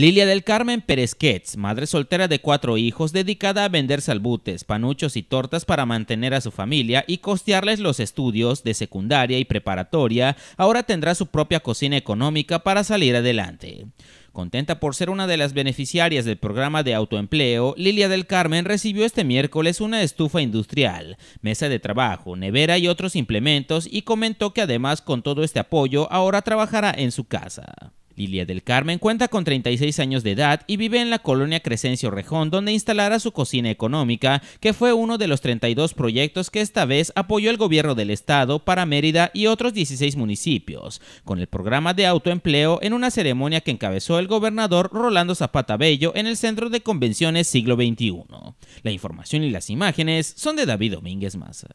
Lilia del Carmen Quetz, madre soltera de cuatro hijos, dedicada a vender salbutes, panuchos y tortas para mantener a su familia y costearles los estudios de secundaria y preparatoria, ahora tendrá su propia cocina económica para salir adelante. Contenta por ser una de las beneficiarias del programa de autoempleo, Lilia del Carmen recibió este miércoles una estufa industrial, mesa de trabajo, nevera y otros implementos y comentó que además con todo este apoyo ahora trabajará en su casa. Lilia del Carmen cuenta con 36 años de edad y vive en la colonia Crescencio Rejón, donde instalará su cocina económica, que fue uno de los 32 proyectos que esta vez apoyó el gobierno del estado para Mérida y otros 16 municipios, con el programa de autoempleo en una ceremonia que encabezó el gobernador Rolando Zapata Bello en el Centro de Convenciones Siglo XXI. La información y las imágenes son de David Domínguez Maza.